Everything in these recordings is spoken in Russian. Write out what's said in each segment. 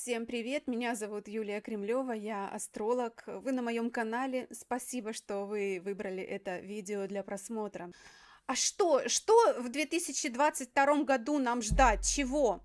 Всем привет, меня зовут Юлия Кремлева, я астролог. Вы на моем канале, спасибо, что вы выбрали это видео для просмотра. А что, что в 2022 году нам ждать, чего?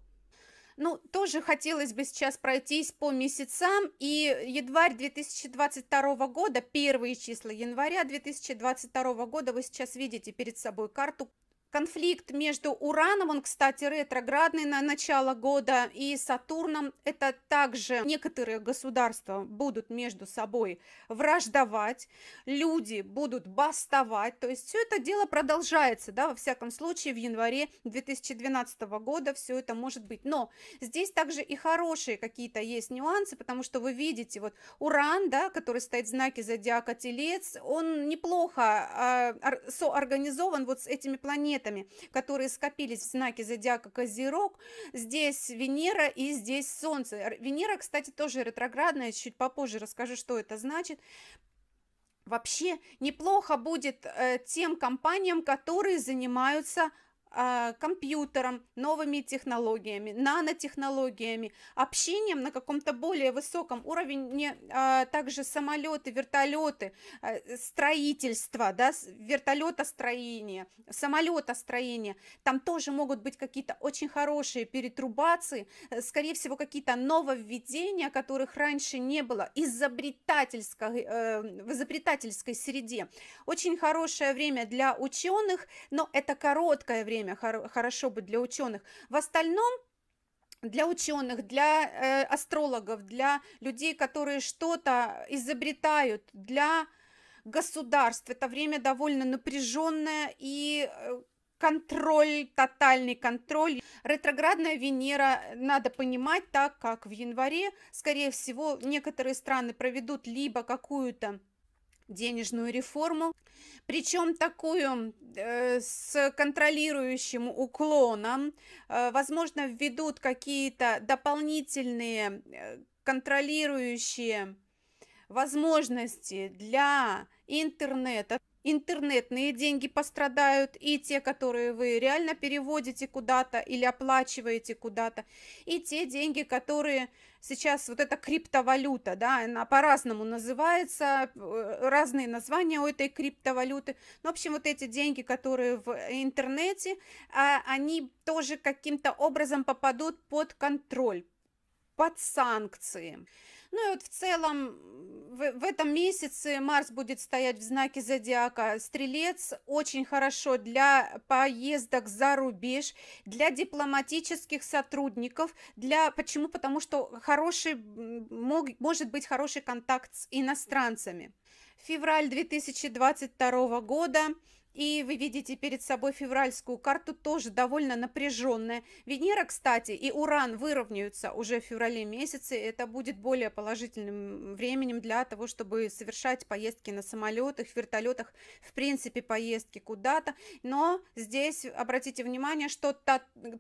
Ну, тоже хотелось бы сейчас пройтись по месяцам, и январь 2022 года, первые числа января 2022 года, вы сейчас видите перед собой карту Конфликт между Ураном, он, кстати, ретроградный на начало года, и Сатурном, это также некоторые государства будут между собой враждовать, люди будут бастовать, то есть все это дело продолжается, да, во всяком случае в январе 2012 года все это может быть, но здесь также и хорошие какие-то есть нюансы, потому что вы видите, вот Уран, да, который стоит в знаке зодиака Телец, он неплохо э, соорганизован вот с этими планетами, планетами, которые скопились в знаке зодиака Козерог. Здесь Венера и здесь Солнце. Венера, кстати, тоже ретроградная, чуть попозже расскажу, что это значит. Вообще неплохо будет э, тем компаниям, которые занимаются а, компьютером, новыми технологиями, нанотехнологиями, общением на каком-то более высоком уровне, а, также самолеты, вертолеты, а, строительство, да, вертолетостроение, самолетостроение. Там тоже могут быть какие-то очень хорошие перетрубации, э, скорее всего, какие-то нововведения, которых раньше не было, изобретательской, э, в изобретательской среде. Очень хорошее время для ученых, но это короткое время время хорошо бы для ученых. В остальном для ученых, для э, астрологов, для людей, которые что-то изобретают, для государств. Это время довольно напряженное и э, контроль, тотальный контроль. Ретроградная Венера, надо понимать, так как в январе, скорее всего, некоторые страны проведут либо какую-то денежную реформу, причем такую э, с контролирующим уклоном. Э, возможно, введут какие-то дополнительные э, контролирующие возможности для интернета интернетные деньги пострадают, и те, которые вы реально переводите куда-то или оплачиваете куда-то, и те деньги, которые сейчас вот эта криптовалюта, да, она по-разному называется, э, разные названия у этой криптовалюты. Ну, в общем, вот эти деньги, которые в интернете, а, они тоже каким-то образом попадут под контроль, под санкции. Ну и вот в целом в, в этом месяце Марс будет стоять в знаке зодиака Стрелец. Очень хорошо для поездок за рубеж, для дипломатических сотрудников. Для... Почему? Потому что хороший, мог, может быть хороший контакт с иностранцами. Февраль 2022 года и вы видите перед собой февральскую карту, тоже довольно напряженная. Венера, кстати, и Уран выровняются уже в феврале месяце. Это будет более положительным временем для того, чтобы совершать поездки на самолетах, вертолетах, в принципе, поездки куда-то. Но здесь обратите внимание, что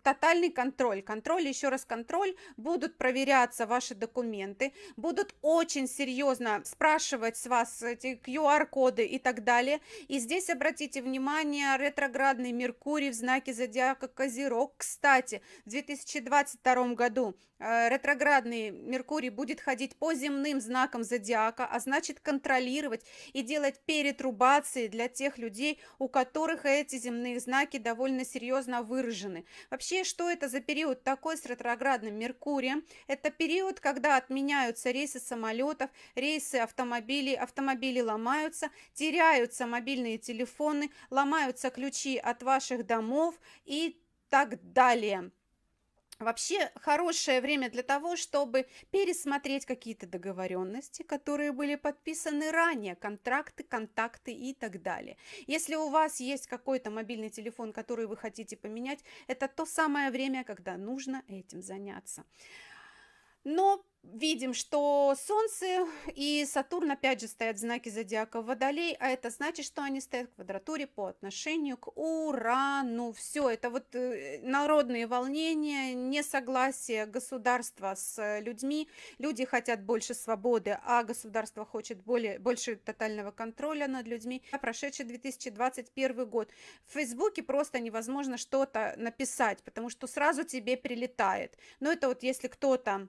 тотальный контроль, контроль, еще раз контроль, будут проверяться ваши документы, будут очень серьезно спрашивать с вас эти QR-коды и так далее. И здесь обратите внимание, ретроградный Меркурий в знаке зодиака Козерог. Кстати, в 2022 году Э, ретроградный Меркурий будет ходить по земным знакам зодиака, а значит контролировать и делать перетрубации для тех людей, у которых эти земные знаки довольно серьезно выражены. Вообще, что это за период такой с ретроградным Меркурием? Это период, когда отменяются рейсы самолетов, рейсы автомобилей, автомобили ломаются, теряются мобильные телефоны, ломаются ключи от ваших домов и так далее. Вообще хорошее время для того, чтобы пересмотреть какие-то договоренности, которые были подписаны ранее, контракты, контакты и так далее. Если у вас есть какой-то мобильный телефон, который вы хотите поменять, это то самое время, когда нужно этим заняться. Но видим, что Солнце и Сатурн опять же стоят в знаке зодиака Водолей, а это значит, что они стоят в квадратуре по отношению к Урану. Все, это вот э, народные волнения, несогласие государства с людьми. Люди хотят больше свободы, а государство хочет более, больше тотального контроля над людьми. А прошедший 2021 год. В Фейсбуке просто невозможно что-то написать, потому что сразу тебе прилетает. Но это вот если кто-то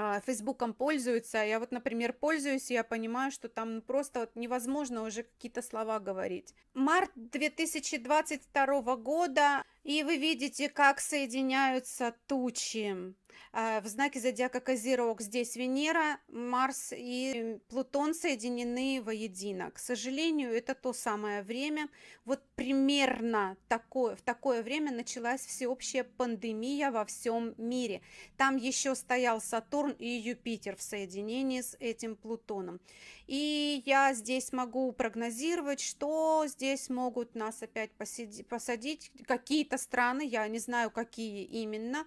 а, Фейсбуком пользуются. Я вот, например, пользуюсь, и я понимаю, что там просто вот невозможно уже какие-то слова говорить. Март 2022 года и вы видите, как соединяются тучи. Э, в знаке зодиака Козерог здесь Венера, Марс и Плутон соединены воедино. К сожалению, это то самое время. Вот примерно такое, в такое время началась всеобщая пандемия во всем мире. Там еще стоял Сатурн и Юпитер в соединении с этим Плутоном. И я здесь могу прогнозировать, что здесь могут нас опять посади, посадить какие-то страны, я не знаю, какие именно,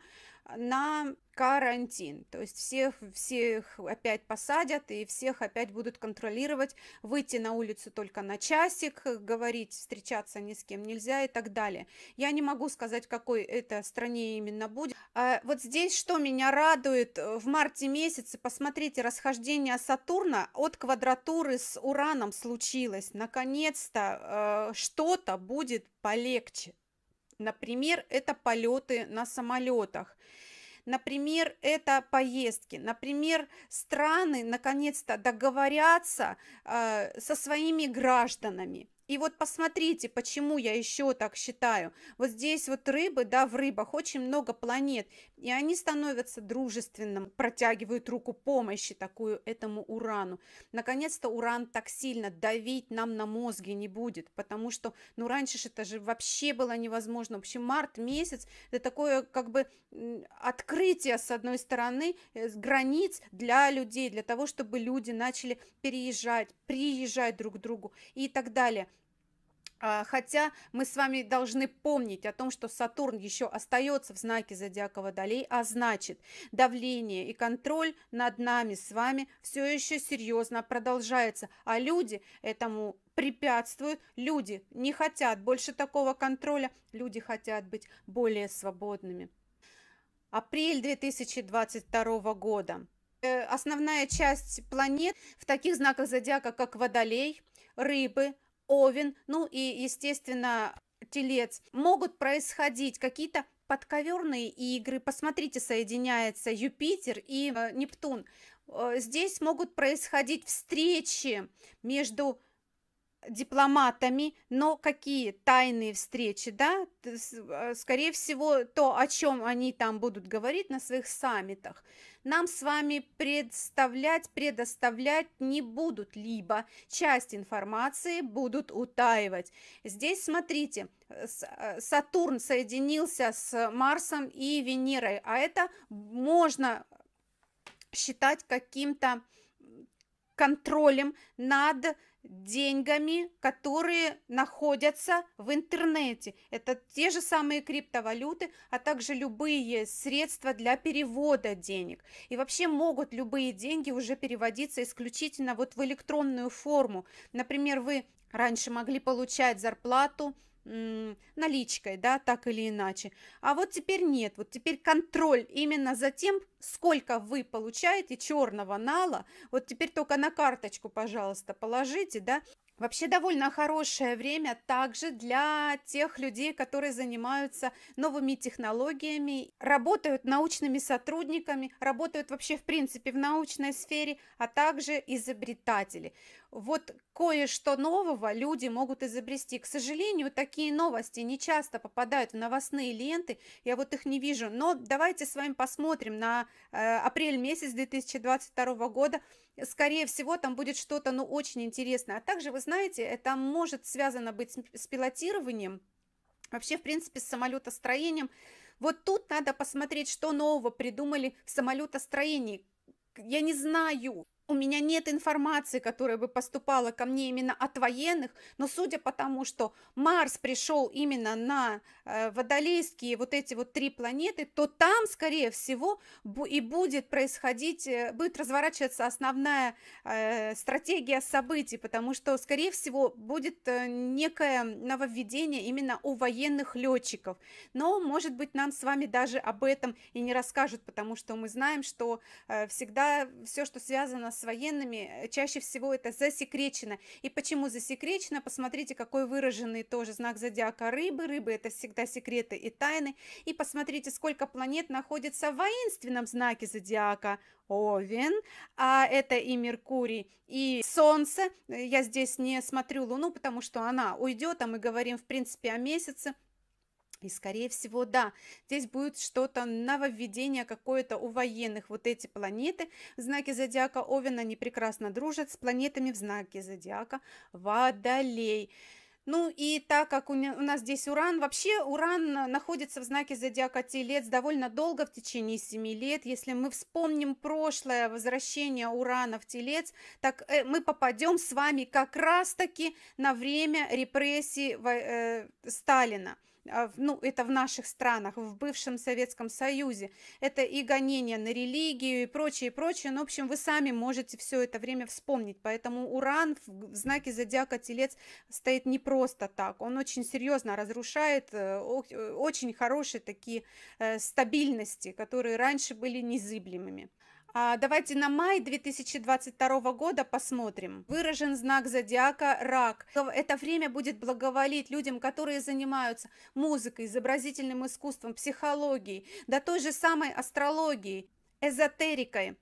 на карантин. То есть всех, всех опять посадят и всех опять будут контролировать, выйти на улицу только на часик, говорить, встречаться ни с кем нельзя и так далее. Я не могу сказать, какой это стране именно будет. А вот здесь что меня радует, в марте месяце, посмотрите, расхождение Сатурна от квадратуры с Ураном случилось. Наконец-то э, что-то будет полегче. Например, это полеты на самолетах. Например, это поездки. Например, страны наконец-то договорятся э, со своими гражданами и вот посмотрите, почему я еще так считаю. Вот здесь вот рыбы, да, в рыбах очень много планет, и они становятся дружественным, протягивают руку помощи такую этому урану. Наконец-то уран так сильно давить нам на мозги не будет, потому что, ну, раньше же это же вообще было невозможно. В общем, март месяц, это такое как бы открытие, с одной стороны, э, границ для людей, для того, чтобы люди начали переезжать, приезжать друг к другу и так далее. А, хотя мы с вами должны помнить о том, что Сатурн еще остается в знаке зодиака Водолей, а значит давление и контроль над нами с вами все еще серьезно продолжается, а люди этому препятствуют, люди не хотят больше такого контроля, люди хотят быть более свободными. Апрель 2022 года. Э, основная часть планет в таких знаках зодиака, как Водолей, Рыбы, овен, ну и, естественно, телец, могут происходить какие-то подковерные игры. Посмотрите, соединяется Юпитер и э, Нептун. Э, здесь могут происходить встречи между дипломатами, но какие тайные встречи, да, э, скорее всего, то, о чем они там будут говорить на своих саммитах, нам с вами представлять, предоставлять не будут, либо часть информации будут утаивать. Здесь, смотрите, э, э, Сатурн соединился с Марсом и Венерой, а это можно считать каким-то контролем над деньгами, которые находятся в интернете. Это те же самые криптовалюты, а также любые средства для перевода денег. И вообще могут любые деньги уже переводиться исключительно вот в электронную форму. Например, вы раньше могли получать зарплату наличкой, да, так или иначе. А вот теперь нет, вот теперь контроль именно за тем, сколько вы получаете черного нала, вот теперь только на карточку, пожалуйста, положите, да, Вообще довольно хорошее время также для тех людей, которые занимаются новыми технологиями, работают научными сотрудниками, работают вообще в принципе в научной сфере, а также изобретатели. Вот кое-что нового люди могут изобрести. К сожалению, такие новости не часто попадают в новостные ленты, я вот их не вижу. Но давайте с вами посмотрим на э, апрель месяц 2022 года, скорее всего, там будет что-то, ну, очень интересное. А также, вы знаете, это может связано быть с пилотированием, вообще, в принципе, с самолетостроением. Вот тут надо посмотреть, что нового придумали в самолетостроении. Я не знаю, у меня нет информации, которая бы поступала ко мне именно от военных, но судя по тому, что Марс пришел именно на э, водолейские вот эти вот три планеты, то там, скорее всего, и будет происходить, э, будет разворачиваться основная э, стратегия событий, потому что, скорее всего, будет э, некое нововведение именно у военных летчиков. Но, может быть, нам с вами даже об этом и не расскажут, потому что мы знаем, что э, всегда все, что связано с с военными э, чаще всего это засекречено. И почему засекречено? Посмотрите, какой выраженный тоже знак зодиака рыбы. Рыбы это всегда секреты и тайны. И посмотрите, сколько планет находится в воинственном знаке зодиака. Овен, а это и Меркурий, и Солнце. Э, я здесь не смотрю Луну, потому что она уйдет, а мы говорим, в принципе, о месяце. И, скорее всего, да, здесь будет что-то нововведение какое-то у военных. Вот эти планеты в знаке зодиака Овена, они прекрасно дружат с планетами в знаке зодиака Водолей. Ну и так как у нас здесь Уран, вообще Уран находится в знаке зодиака Телец довольно долго, в течение 7 лет. Если мы вспомним прошлое возвращение Урана в Телец, так э, мы попадем с вами как раз-таки на время репрессий э, Сталина. А, ну, это в наших странах, в бывшем Советском Союзе. Это и гонения на религию, и прочее, и прочее. Ну, в общем, вы сами можете все это время вспомнить. Поэтому Уран в знаке зодиака Телец стоит не просто так. Он очень серьезно разрушает э, э, очень хорошие такие э, стабильности, которые раньше были незыблемыми. А, давайте на май 2022 года посмотрим. Выражен знак зодиака рак. Это время будет благоволить людям, которые занимаются музыкой, изобразительным искусством, психологией, да той же самой астрологией, эзотерикой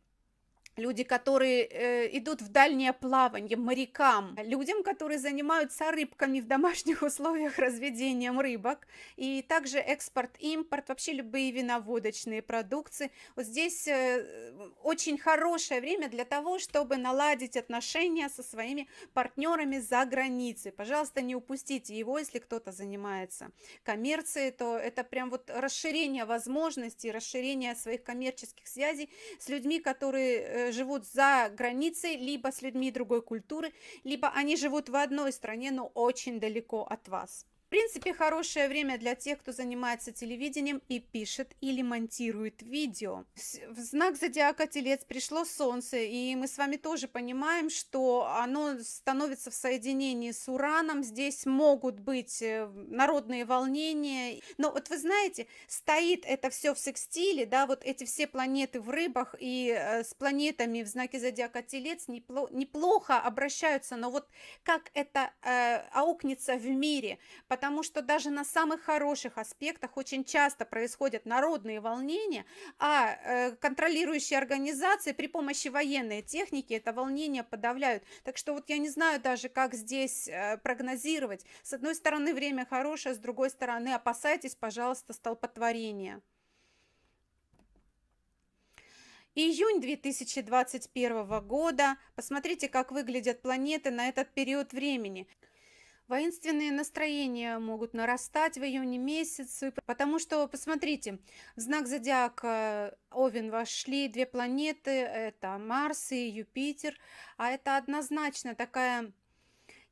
люди, которые э, идут в дальнее плавание, морякам, людям, которые занимаются рыбками в домашних условиях, разведением рыбок, и также экспорт, импорт, вообще любые виноводочные продукции. Вот здесь э, очень хорошее время для того, чтобы наладить отношения со своими партнерами за границей. Пожалуйста, не упустите его, если кто-то занимается коммерцией, то это прям вот расширение возможностей, расширение своих коммерческих связей с людьми, которые э, Э, живут за границей, либо с людьми другой культуры, либо они живут в одной стране, но очень далеко от вас. В принципе, хорошее время для тех, кто занимается телевидением и пишет или монтирует видео. В знак зодиака телец пришло солнце, и мы с вами тоже понимаем, что оно становится в соединении с ураном. Здесь могут быть э, народные волнения. Но вот вы знаете, стоит это все в секстиле, да, вот эти все планеты в рыбах и э, с планетами в знаке зодиака телец неплохо обращаются, но вот как это э, аукнется в мире, потому что даже на самых хороших аспектах очень часто происходят народные волнения, а э, контролирующие организации при помощи военной техники это волнение подавляют. Так что вот я не знаю даже, как здесь э, прогнозировать. С одной стороны, время хорошее, с другой стороны, опасайтесь, пожалуйста, столпотворения. Июнь 2021 года. Посмотрите, как выглядят планеты на этот период времени. Воинственные настроения могут нарастать в июне месяце, потому что, посмотрите, в знак зодиака Овен вошли две планеты, это Марс и Юпитер, а это однозначно такая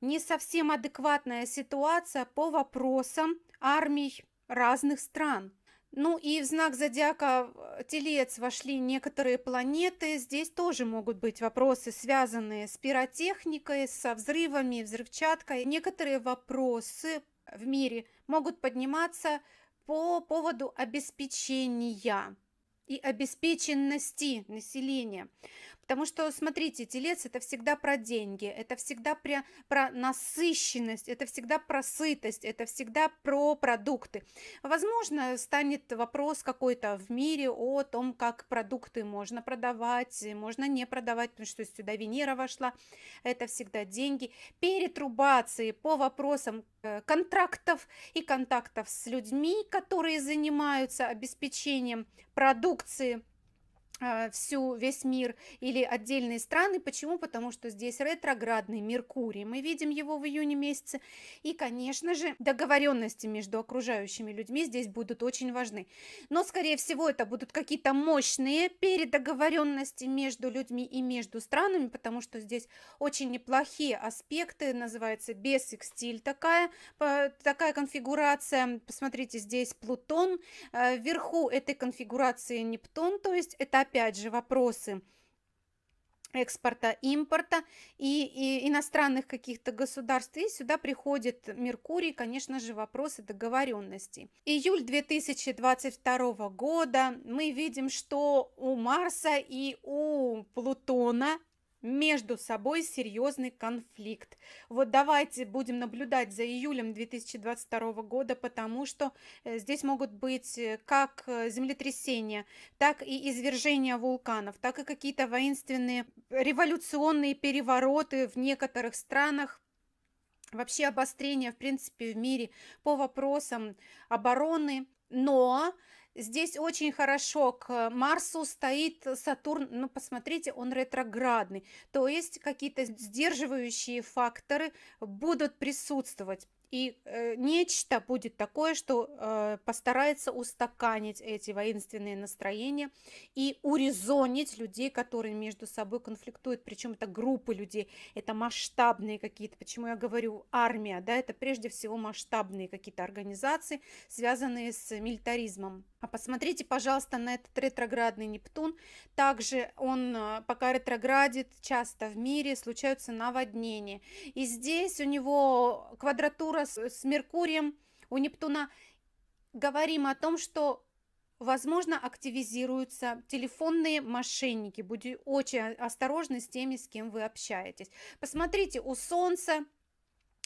не совсем адекватная ситуация по вопросам армий разных стран – ну и в знак зодиака э, Телец вошли некоторые планеты. Здесь тоже могут быть вопросы, связанные с пиротехникой, со взрывами, взрывчаткой. Некоторые вопросы в мире могут подниматься по поводу обеспечения и обеспеченности населения. Потому что, смотрите, телец это всегда про деньги, это всегда про, про насыщенность, это всегда про сытость, это всегда про продукты. Возможно, станет вопрос какой-то в мире о том, как продукты можно продавать, можно не продавать, потому что сюда Венера вошла, это всегда деньги. Перетрубации по вопросам э, контрактов и контактов с людьми, которые занимаются обеспечением продукции а, всю весь мир или отдельные страны. Почему? Потому что здесь ретроградный Меркурий. Мы видим его в июне месяце. И, конечно же, договоренности между окружающими людьми здесь будут очень важны. Но, скорее всего, это будут какие-то мощные передоговоренности между людьми и между странами, потому что здесь очень неплохие аспекты. Называется бесекстиль такая, такая конфигурация. Посмотрите, здесь Плутон. А, вверху этой конфигурации Нептун, то есть это опять же, вопросы экспорта, импорта и, и иностранных каких-то государств. И сюда приходит Меркурий, конечно же, вопросы договоренностей. Июль 2022 года мы видим, что у Марса и у Плутона между собой серьезный конфликт. Вот давайте будем наблюдать за июлем 2022 года, потому что э, здесь могут быть э, как э, землетрясения, так и извержения вулканов, так и какие-то воинственные революционные перевороты в некоторых странах, вообще обострение, в принципе, в мире по вопросам обороны. Но Здесь очень хорошо к Марсу стоит Сатурн, ну посмотрите, он ретроградный, то есть какие-то сдерживающие факторы будут присутствовать. И э, нечто будет такое, что э, постарается устаканить эти воинственные настроения и урезонить людей, которые между собой конфликтуют. Причем это группы людей, это масштабные какие-то, почему я говорю армия, да, это прежде всего масштабные какие-то организации, связанные с милитаризмом. А посмотрите, пожалуйста, на этот ретроградный Нептун. Также он э, пока ретроградит, часто в мире случаются наводнения. И здесь у него квадратура Юра с, с Меркурием у Нептуна, говорим о том, что Возможно, активизируются телефонные мошенники. Будьте очень осторожны с теми, с кем вы общаетесь. Посмотрите, у Солнца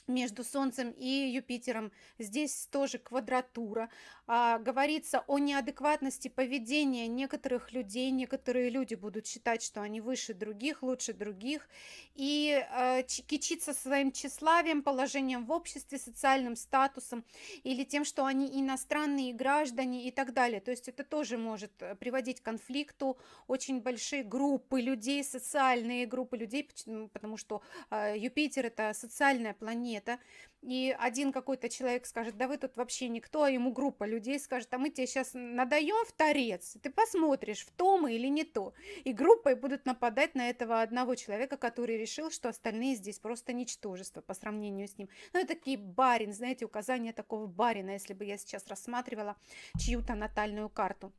между Солнцем и Юпитером. Здесь тоже квадратура. А, говорится о неадекватности поведения некоторых людей. Некоторые люди будут считать, что они выше других, лучше других. И а, кичиться своим тщеславием, положением в обществе, социальным статусом или тем, что они иностранные граждане и так далее. То есть это тоже может э, приводить к конфликту очень большие группы людей, социальные группы людей, потому что а, Юпитер это социальная планета планета, и один какой-то человек скажет, да вы тут вообще никто, а ему группа людей скажет, а мы тебе сейчас надаем в торец, ты посмотришь, в то мы или не то. И группой будут нападать на этого одного человека, который решил, что остальные здесь просто ничтожество по сравнению с ним. Ну, это такие барин, знаете, указания такого барина, если бы я сейчас рассматривала чью-то натальную карту.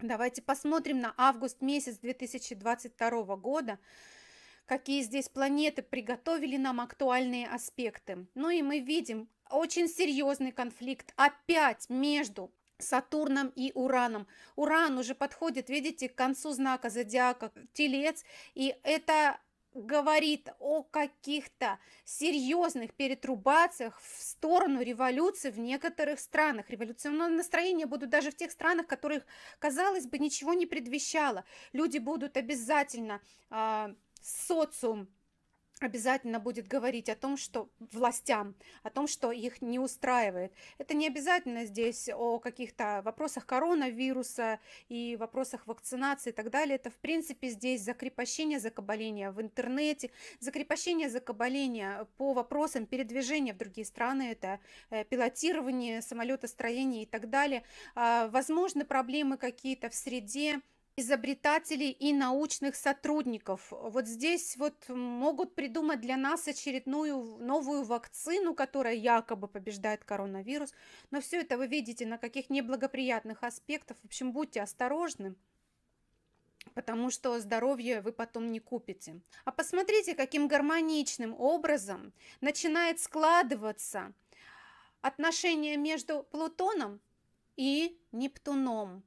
Давайте посмотрим на август месяц 2022 года какие здесь планеты приготовили нам актуальные аспекты. Ну и мы видим очень серьезный конфликт опять между Сатурном и Ураном. Уран уже подходит, видите, к концу знака зодиака Телец, и это говорит о каких-то серьезных перетрубациях в сторону революции в некоторых странах. Революционные настроения будут даже в тех странах, которых, казалось бы, ничего не предвещало. Люди будут обязательно э, социум обязательно будет говорить о том, что властям, о том, что их не устраивает. Это не обязательно здесь о каких-то вопросах коронавируса и вопросах вакцинации и так далее. Это, в принципе, здесь закрепощение закабаление в интернете, закрепощение закабаление по вопросам передвижения в другие страны, это э, пилотирование, самолетостроения и так далее. А, возможно, проблемы какие-то в среде, изобретателей и научных сотрудников. Вот здесь вот могут придумать для нас очередную новую вакцину, которая якобы побеждает коронавирус. Но все это вы видите на каких неблагоприятных аспектах. В общем, будьте осторожны потому что здоровье вы потом не купите. А посмотрите, каким гармоничным образом начинает складываться отношение между Плутоном и Нептуном.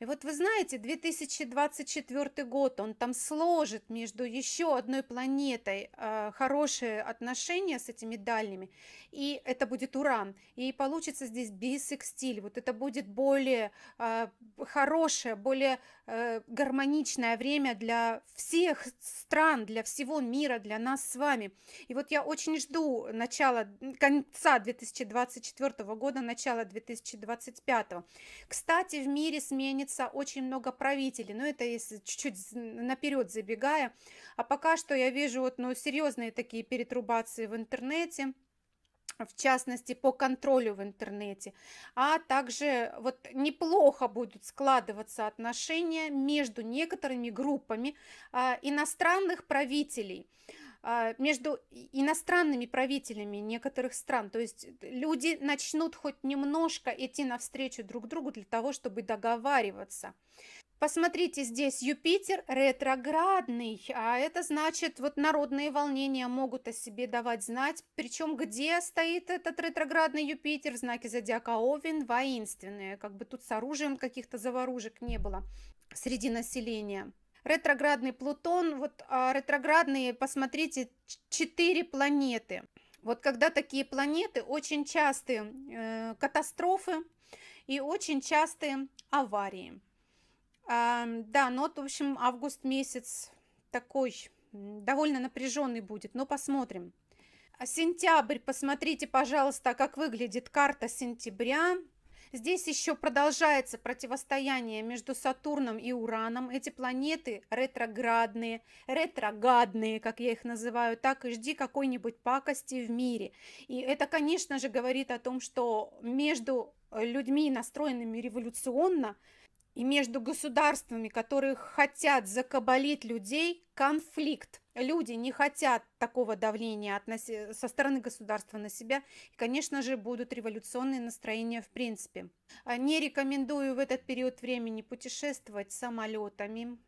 И вот вы знаете, 2024 год, он там сложит между еще одной планетой э, хорошие отношения с этими дальними, и это будет Уран. И получится здесь бисекстиль, вот это будет более э, хорошее, более э, гармоничное время для всех стран, для всего мира, для нас с вами. И вот я очень жду начала, конца 2024 года, начала 2025. Кстати, в мире сменится появится очень много правителей. Но это если чуть-чуть наперед забегая. А пока что я вижу вот, ну, серьезные такие перетрубации в интернете в частности по контролю в интернете, а также вот неплохо будут складываться отношения между некоторыми группами э, иностранных правителей. А, между иностранными правителями некоторых стран. То есть э, люди начнут хоть немножко идти навстречу друг другу для того, чтобы договариваться. Посмотрите, здесь Юпитер ретроградный, а это значит, вот народные волнения могут о себе давать знать. Причем где стоит этот ретроградный Юпитер? Знаки зодиака Овен воинственные, как бы тут с оружием каких-то заваружек не было среди населения ретроградный Плутон, вот а, ретроградные, посмотрите, четыре планеты. Вот когда такие планеты, очень частые э, катастрофы и очень частые аварии. А, да, но, ну в общем, август месяц такой довольно напряженный будет, но посмотрим. А сентябрь, посмотрите, пожалуйста, как выглядит карта сентября. Здесь еще продолжается противостояние между Сатурном и Ураном. Эти планеты ретроградные, ретрогадные, как я их называю, так и жди какой-нибудь пакости в мире. И это, конечно же, говорит о том, что между э, людьми, настроенными революционно, и между государствами, которые хотят закабалить людей, конфликт люди не хотят такого давления со стороны государства на себя. И, конечно же, будут революционные настроения в принципе. А не рекомендую в этот период времени путешествовать самолетами,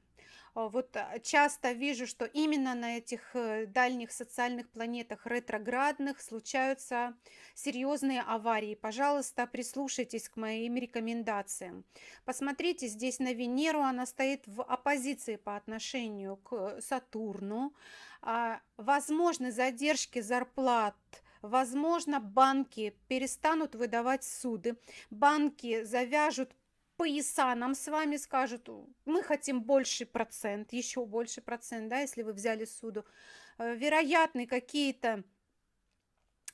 а, вот а, часто вижу, что именно на этих э, дальних социальных планетах ретроградных случаются серьезные аварии. Пожалуйста, прислушайтесь к моим рекомендациям. Посмотрите, здесь на Венеру она стоит в оппозиции по отношению к Сатурну. А, Возможны задержки зарплат Возможно, банки перестанут выдавать суды, банки завяжут пояса нам с вами скажут, мы хотим больше процент, еще больше процент, да, если вы взяли суду. Э, вероятны какие-то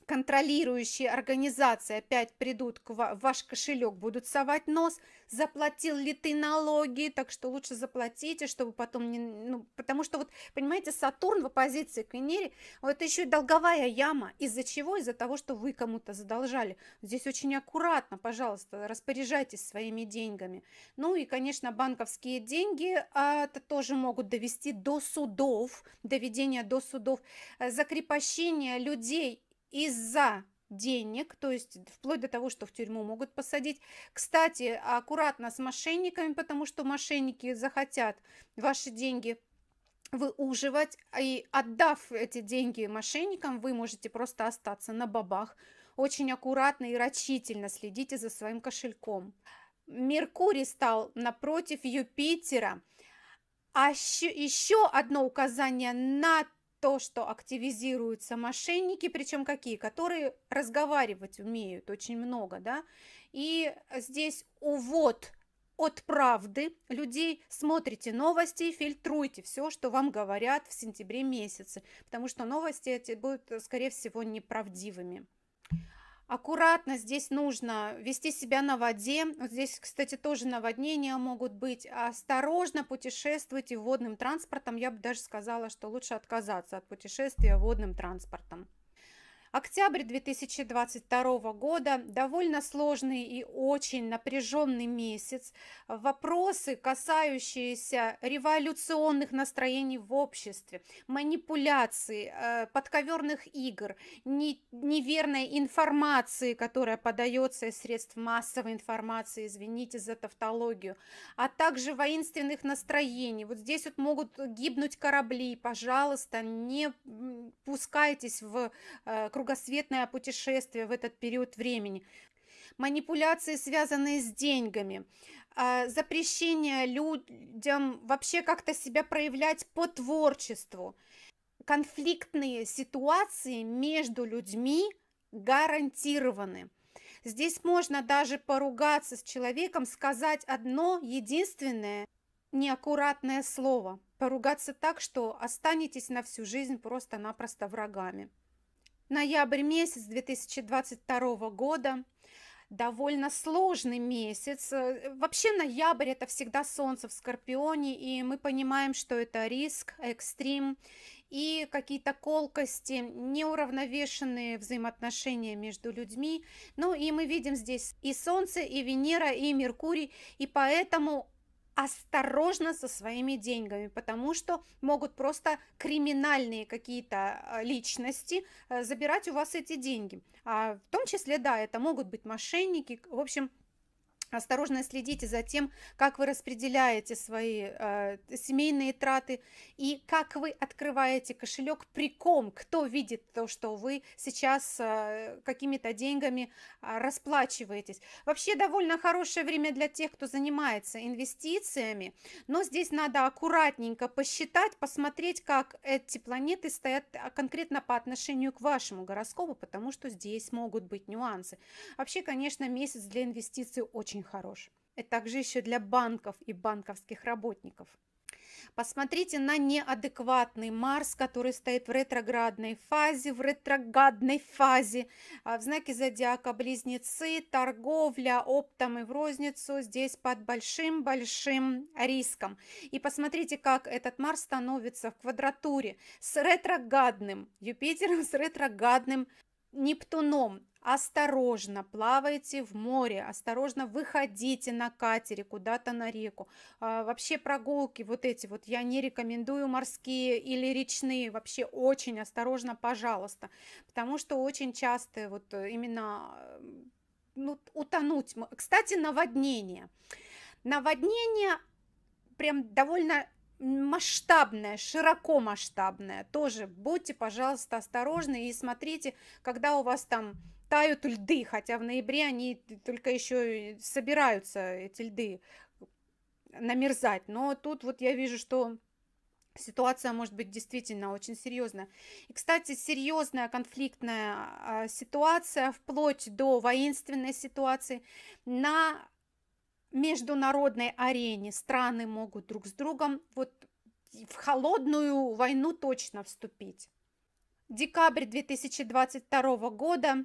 контролирующие организации опять придут к в ваш кошелек, будут совать нос, заплатил ли ты налоги, так что лучше заплатите, чтобы потом не... Ну, потому что вот, понимаете, Сатурн в оппозиции к Венере, вот это еще и долговая яма. Из-за чего? Из-за того, что вы кому-то задолжали. Здесь очень аккуратно, пожалуйста, распоряжайтесь своими деньгами. Ну и, конечно, банковские деньги а, это тоже могут довести до судов, доведения до судов, э, закрепощения людей из-за денег, то есть вплоть до того, что в тюрьму могут посадить. Кстати, аккуратно с мошенниками, потому что мошенники захотят ваши деньги выуживать, и отдав эти деньги мошенникам, вы можете просто остаться на бабах. Очень аккуратно и рачительно следите за своим кошельком. Меркурий стал напротив Юпитера. А еще, одно указание на то, что активизируются мошенники, причем какие, которые разговаривать умеют очень много, да, и здесь увод от правды людей, смотрите новости, фильтруйте все, что вам говорят в сентябре месяце, потому что новости эти будут, скорее всего, неправдивыми аккуратно здесь нужно вести себя на воде. Вот здесь, кстати, тоже наводнения могут быть. Осторожно путешествуйте водным транспортом. Я бы даже сказала, что лучше отказаться от путешествия водным транспортом. Октябрь 2022 года – довольно сложный и очень напряженный месяц. Вопросы, касающиеся революционных настроений в обществе, манипуляций, э, подковерных игр, неверной информации, которая подается из средств массовой информации, извините за тавтологию, а также воинственных настроений. Вот здесь вот могут гибнуть корабли, пожалуйста, не пускайтесь в э, кругосветное путешествие в этот период времени, манипуляции, связанные с деньгами, а, запрещение людям вообще как-то себя проявлять по творчеству, конфликтные ситуации между людьми гарантированы. Здесь можно даже поругаться с человеком, сказать одно единственное неаккуратное слово, поругаться так, что останетесь на всю жизнь просто-напросто врагами. Ноябрь месяц 2022 года довольно сложный месяц. Э, вообще ноябрь это всегда солнце в Скорпионе, и мы понимаем, что это риск, экстрим и какие-то колкости, неуравновешенные взаимоотношения между людьми. Ну и мы видим здесь и Солнце, и Венера, и Меркурий, и поэтому осторожно со своими деньгами, потому что могут просто криминальные какие-то а, личности э, забирать у вас эти деньги. А в том числе, да, это могут быть мошенники, в общем, Осторожно следите за тем, как вы распределяете свои э, семейные траты и как вы открываете кошелек, при ком, кто видит то, что вы сейчас э, какими-то деньгами э, расплачиваетесь. Вообще довольно хорошее время для тех, кто занимается инвестициями, но здесь надо аккуратненько посчитать, посмотреть, как эти планеты стоят а, конкретно по отношению к вашему гороскопу, потому что здесь могут быть нюансы. Вообще, конечно, месяц для инвестиций очень очень хорош. Это также еще для банков и банковских работников. Посмотрите на неадекватный Марс, который стоит в ретроградной фазе, в ретроградной фазе, а, в знаке зодиака близнецы, торговля оптом и в розницу здесь под большим-большим риском. И посмотрите, как этот Марс становится в квадратуре с ретроградным Юпитером, с ретроградным Нептуном осторожно плавайте в море, осторожно выходите на катере куда-то на реку. А, вообще прогулки вот эти вот я не рекомендую морские или речные, вообще очень осторожно, пожалуйста, потому что очень часто вот э, именно э, ну, утонуть. Кстати, наводнение. Наводнение прям довольно масштабное, широко масштабное. Тоже будьте, пожалуйста, осторожны и смотрите, когда у вас там тают льды, хотя в ноябре они только еще собираются, эти льды, намерзать. Но тут вот я вижу, что ситуация может быть действительно очень серьезная. И, кстати, серьезная конфликтная а, ситуация, вплоть до воинственной ситуации, на международной арене страны могут друг с другом вот в холодную войну точно вступить. Декабрь 2022 года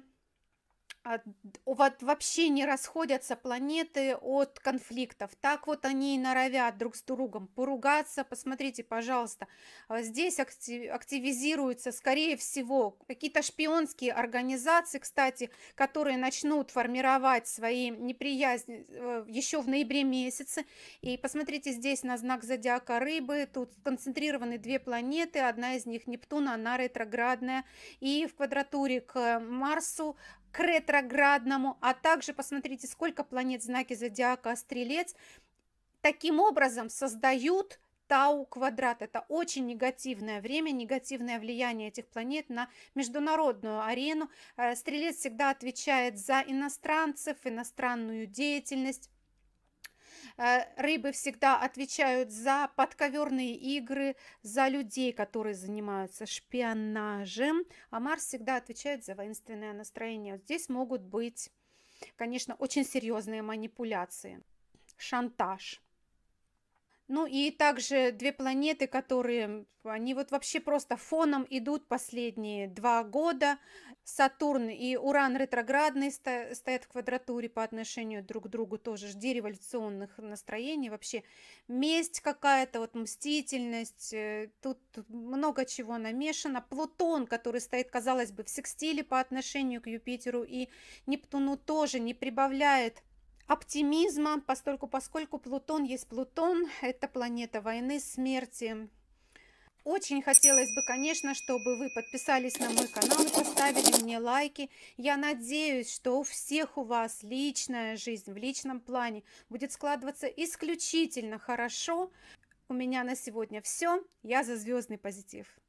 вот вообще не расходятся планеты от конфликтов. Так вот они и норовят друг с другом поругаться. Посмотрите, пожалуйста, а здесь активизируются, скорее всего, какие-то шпионские организации, кстати, которые начнут формировать свои неприязнь э, еще в ноябре месяце. И посмотрите, здесь на знак зодиака рыбы, тут концентрированы две планеты, одна из них Нептун, она ретроградная, и в квадратуре к Марсу к ретроградному, а также посмотрите, сколько планет знаки зодиака Стрелец. Таким образом создают Тау квадрат. Это очень негативное время, негативное влияние этих планет на международную арену. Э, Стрелец всегда отвечает за иностранцев, иностранную деятельность Э, рыбы всегда отвечают за подковерные игры, за людей, которые занимаются шпионажем, а Марс всегда отвечает за воинственное настроение. Здесь могут быть, конечно, очень серьезные манипуляции, шантаж. Ну и также две планеты, которые, они вот вообще просто фоном идут последние два года. Сатурн и Уран ретроградные стоят в квадратуре по отношению друг к другу тоже. Жди революционных настроений вообще. Месть какая-то, вот мстительность. Э, тут, тут много чего намешано. Плутон, который стоит, казалось бы, в секстиле по отношению к Юпитеру и Нептуну тоже не прибавляет оптимизма, поскольку, поскольку Плутон есть Плутон, это планета войны, смерти. Очень хотелось бы, конечно, чтобы вы подписались на мой канал и поставили мне лайки. Я надеюсь, что у всех у вас личная жизнь в личном плане будет складываться исключительно хорошо. У меня на сегодня все. Я за звездный позитив.